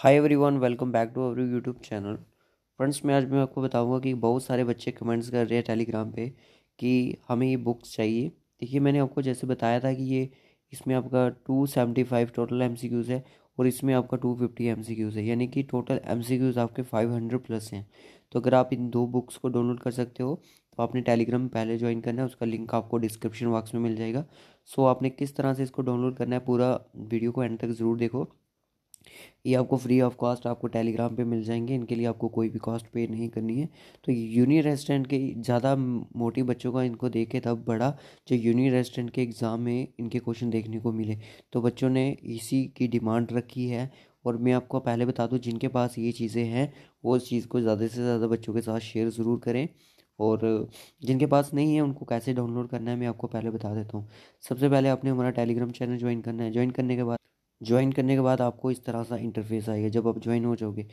hi everyone welcome back to our YouTube channel friends मैं आज मैं आपको बताऊंगा कि बहुत सारे बच्चे कमेंट्स कर रहे हैं टेलीग्राम पे कि हमें ये बुक्स चाहिए देखिए मैंने आपको जैसे बताया था कि ये इसमें आपका two seventy five total M C Qs है और इसमें आपका two fifty M C Qs है यानी कि टोटल एम सी क्यूज़ आपके फाइव हंड्रेड प्लस हैं तो अगर आप इन दो बुक्स को डाउनलोड कर सकते हो तो आपने टेलीग्राम पहले ज्वाइन करना है उसका लिंक आपको डिस्क्रिप्शन बॉक्स में मिल जाएगा सो आपने किस तरह से इसको डाउनलोड करना है पूरा वीडियो को एंड तक ज़रूर देखो ये आपको फ्री ऑफ कॉस्ट आपको टेलीग्राम पे मिल जाएंगे इनके लिए आपको कोई भी कॉस्ट पे नहीं करनी है तो यूनि रेस्टोरेंट के ज़्यादा मोटी बच्चों का इनको देख के तब बड़ा जो यूनि रेस्टोरेंट के एग्ज़ाम में इनके क्वेश्चन देखने को मिले तो बच्चों ने इसी की डिमांड रखी है और मैं आपको पहले बता दूँ जिनके पास ये चीज़ें हैं वो उस चीज़ को ज़्यादा से ज़्यादा बच्चों के साथ शेयर ज़रूर करें और जिनके पास नहीं है उनको कैसे डाउनलोड करना है मैं आपको पहले बता देता हूँ सबसे पहले आपने हमारा टेलीग्राम चैनल ज्वाइन करना है ज्वाइन करने के बाद ज्वाइन करने के बाद आपको इस तरह सा इंटरफेस आएगा जब आप ज्वाइन हो जाओगे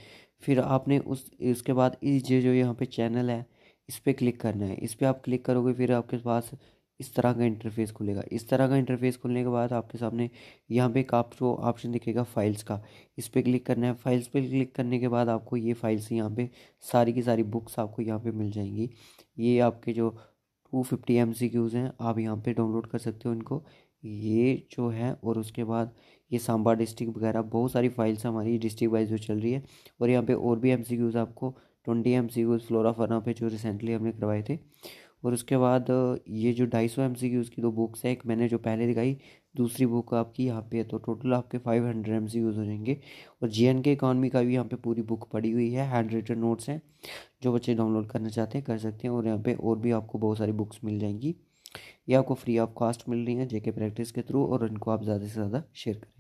फिर आपने उस इसके बाद इस जो जो यहाँ पे चैनल है इस पर क्लिक करना है इस पर आप क्लिक करोगे फिर आपके पास इस तरह का इंटरफेस खुलेगा इस तरह का इंटरफेस खुलने के बाद आपके सामने यहाँ पे एक आपको ऑप्शन दिखेगा फाइल्स का इस पर क्लिक करना है फाइल्स पे क्लिक करने के बाद आपको ये फाइल्स यहाँ पे सारी की सारी बुक्स आपको यहाँ पे मिल जाएंगी ये आपके जो two fifty M C Qs हैं आप यहाँ पे डाउनलोड कर सकते हो इनको ये जो है और उसके बाद ये सांबा डिस्ट्रिक्ट वगैरह बहुत सारी फाइल्स हमारी डिस्ट्रिक्ट वाइज जो चल रही है और यहाँ पे और भी एमसीक्यूज़ आपको twenty M C flora fauna पे जो रिसेंटली हमने करवाए थे और उसके बाद ये जो ढाई सौ एम की दो बुक्स है एक मैंने जो पहले दिखाई दूसरी बुक आपकी यहाँ पे है तो टोटल आपके फाइव हंड्रेड एम हो जाएंगे और जे एंड के इकॉनमी का भी यहाँ पे पूरी बुक पड़ी हुई है हैंड रिटन नोट्स हैं जो बच्चे डाउनलोड करना चाहते हैं कर सकते हैं और यहाँ पे और भी आपको बहुत सारी बुक्स मिल जाएंगी ये आपको फ्री ऑफ कॉस्ट मिल रही है जेके प्रैक्टिस के थ्रू और इनको आप ज़्यादा से ज़्यादा शेयर करें